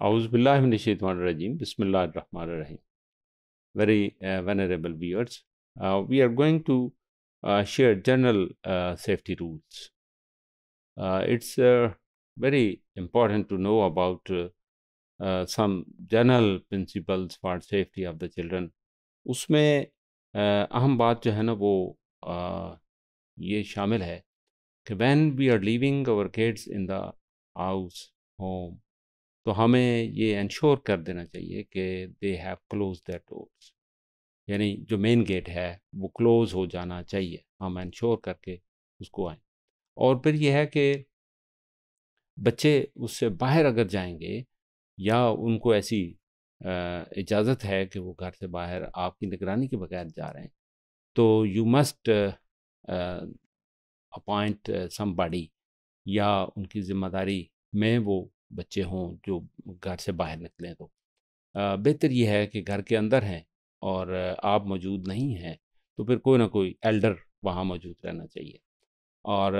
Auzubillahiminashaitanirajim, Bismillah ar rahim Very uh, venerable viewers, uh, we are going to uh, share general uh, safety rules. Uh, it's uh, very important to know about some general principles for safety of the children. उसमें अहम बात जो है ना वो ये शामिल है कि when we are leaving our kids in the house home. तो हमें ये इंश्योर कर देना चाहिए कि they have close the doors यानी जो मेन गेट है वो क्लोज हो जाना चाहिए हम इंश्योर करके उसको आए और फिर यह है कि बच्चे उससे बाहर अगर जाएंगे या उनको ऐसी इजाज़त है कि वो घर से बाहर आपकी निगरानी के बगैर जा रहे हैं तो you must appoint somebody या उनकी ज़िम्मेदारी में वो बच्चे हों जो घर से बाहर निकलें तो बेहतर यह है कि घर के अंदर हैं और आप मौजूद नहीं हैं तो फिर कोई ना कोई एल्डर वहाँ मौजूद रहना चाहिए और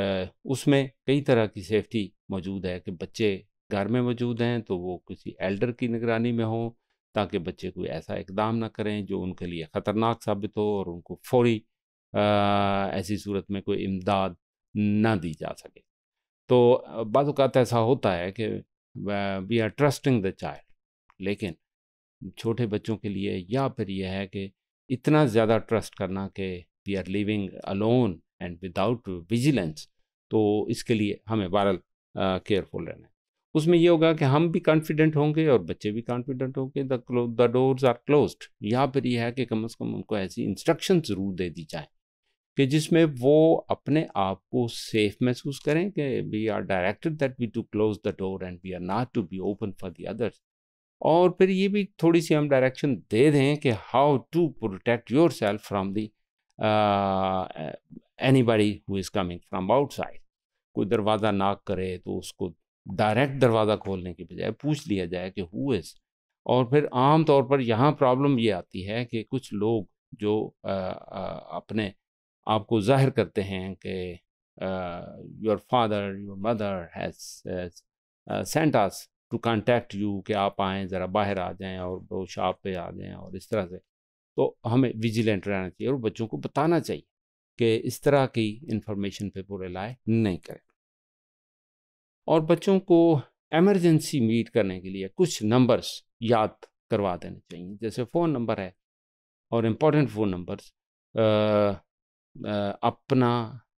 उसमें कई तरह की सेफ्टी मौजूद है कि बच्चे घर में मौजूद हैं तो वो किसी एल्डर की निगरानी में हों ताकि बच्चे कोई ऐसा इकदाम ना करें जो उनके लिए ख़तरनाक साबित हो और उनको फौरी ऐसी सूरत में कोई इमदाद ना दी जा सके तो बात ऐसा होता है कि we are trusting the child लेकिन छोटे बच्चों के लिए या फिर यह है कि इतना ज़्यादा ट्रस्ट करना कि we are living alone and without vigilance तो इसके लिए हमें वायरल केयरफुल रहना है उसमें यह होगा कि हम भी कॉन्फिडेंट होंगे और बच्चे भी कॉन्फिडेंट होंगे the the doors are closed या फिर यह है कि कम अज़ कम उनको ऐसी इंस्ट्रक्शन ज़रूर दे दी जाए कि जिसमें वो अपने आप को सेफ महसूस करें कि we are directed that we to close the door and we are not to be open for the others और फिर ये भी थोड़ी सी हम डायरेक्शन दे दें कि how to protect yourself from the anybody who is coming from outside कोई दरवाज़ा नाक करे तो उसको डायरेक्ट दरवाज़ा खोलने के बजाय पूछ लिया जाए कि हु इज़ और फिर आम तौर पर यहाँ प्रॉब्लम ये आती है कि कुछ लोग जो आ, uh, आ, uh, अपने आपको जाहिर करते हैं कि your father your mother has sent to contact you कि आप आएँ ज़रा बाहर आ जाएँ और वो शॉप पे आ जाएँ और इस तरह से तो हमें विजिलेंट रहना चाहिए और बच्चों को बताना चाहिए कि इस तरह की इंफॉर्मेशन पे पूरे लाए नहीं करें और बच्चों को एमरजेंसी मीट करने के लिए कुछ नंबर्स याद करवा देने चाहिए जैसे फ़ोन नंबर है और इम्पोर्टेंट फ़ोन नंबर्स अपना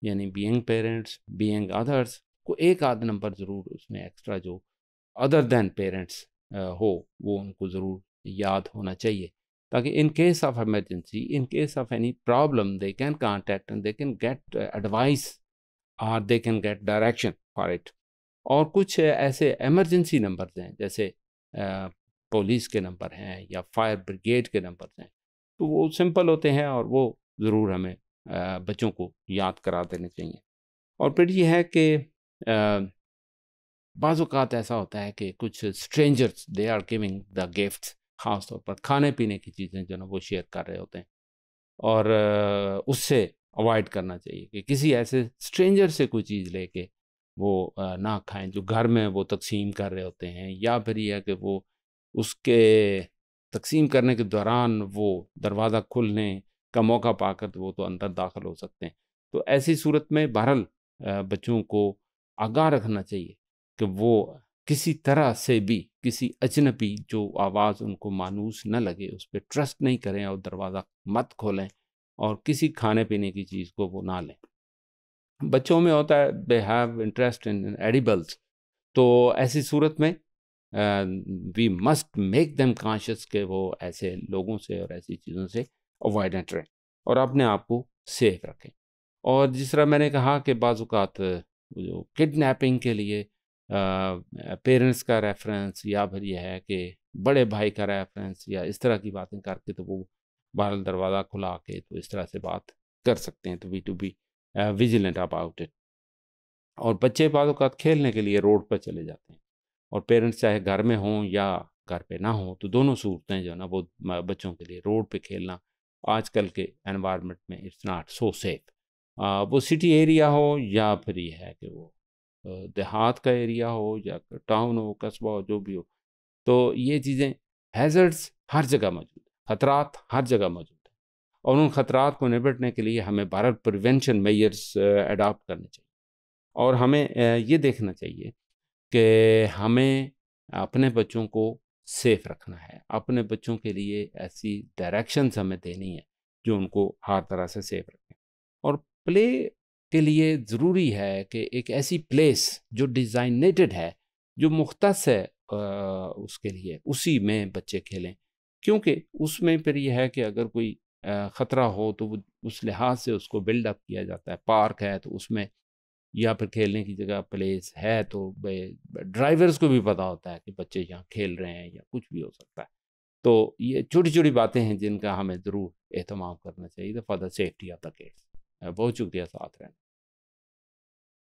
यानी बीइंग पेरेंट्स बीइंग अदर्स को एक आध नंबर ज़रूर उसमें एक्स्ट्रा जो अदर देन पेरेंट्स हो वो उनको ज़रूर याद होना चाहिए ताकि in case of emergency in case of any problem they can contact and they can get advice और they can get direction for it और कुछ ऐसे एमरजेंसी नंबर हैं जैसे पुलिस के नंबर हैं या फायर ब्रिगेड के नंबर हैं तो वो सिंपल होते हैं और वो ज़रूर हमें बच्चों को याद करा देने चाहिए और फिर ये है कि बाज़ात ऐसा होता है कि कुछ strangers they are giving the gifts ख़ास तौर पर खाने पीने की चीज़ें जो ना वो शेयर कर रहे होते हैं और उससे अवॉइड करना चाहिए कि किसी ऐसे स्ट्रेंजर से कोई चीज़ लेके वो ना खाएं जो घर में वो तकसीम कर रहे होते हैं या फिर यह कि वो उसके तकसीम करने के दौरान वो दरवाज़ा खुलने का मौका पाकर तो वो तो अंदर दाखिल हो सकते हैं तो ऐसी सूरत में बहरल बच्चों को आगाह रखना चाहिए कि वो किसी तरह से भी किसी अजनबी जो आवाज़ उनको मानूस न लगे उस पर ट्रस्ट नहीं करें और दरवाज़ा मत खोलें और किसी खाने पीने की चीज़ को वो ना लें बच्चों में होता है they have interest in edibles तो ऐसी सूरत में we must make them conscious के वो ऐसे लोगों से और ऐसी चीज़ों से अवॉइड एंड ट्रेंड और अपने आप को सेफ रखें और जिस तरह मैंने कहा कि बाज़ात जो किडनैपिंग के लिए पेरेंट्स का रेफरेंस या फिर यह है कि बड़े भाई का रेफरेंस या इस तरह की बातें करके तो वो बाहर दरवाज़ा खुला के तो इस तरह से बात कर सकते हैं तो we to be vigilant about it और बच्चे बाज़ात खेलने के लिए रोड पर चले जाते हैं और पेरेंट्स चाहे घर में हों या घर पे ना हो तो दोनों सूरतें जो है ना वो बच्चों के लिए रोड पे खेलना आजकल के एनवायरनमेंट में इट्स नॉट सो सेफ वो सिटी एरिया हो या फिर ये है कि वो देहात का एरिया हो या टाउन हो कस्बा हो जो भी हो तो ये चीज़ें हैजर्ड्स हर जगह मौजूद है खतरात हर जगह मौजूद है और उन खतरात को निपटने के लिए हमें भारत प्रिवेंशन मेयर्स अडाप्ट करने चाहिए और हमें ये देखना चाहिए कि हमें अपने बच्चों को सेफ रखना है अपने बच्चों के लिए ऐसी डायरेक्शन हमें देनी है जो उनको हर तरह से सेफ रखें और प्ले के लिए ज़रूरी है कि एक ऐसी प्लेस जो डिज़ाइनेटेड है जो मुख्त है उसके लिए उसी में बच्चे खेलें क्योंकि उसमें फिर यह है कि अगर कोई ख़तरा हो तो वो उस लिहाज से उसको बिल्डअप किया जाता है पार्क है तो उसमें या फिर खेलने की जगह प्लेस है तो ड्राइवर्स को भी पता होता है कि बच्चे यहाँ खेल रहे हैं या कुछ भी हो सकता है तो ये छोटी छोटी बातें हैं जिनका हमें ज़रूर अहतमाम करना चाहिए for the safety of the kids बहुत शुक्रिया साथ रहना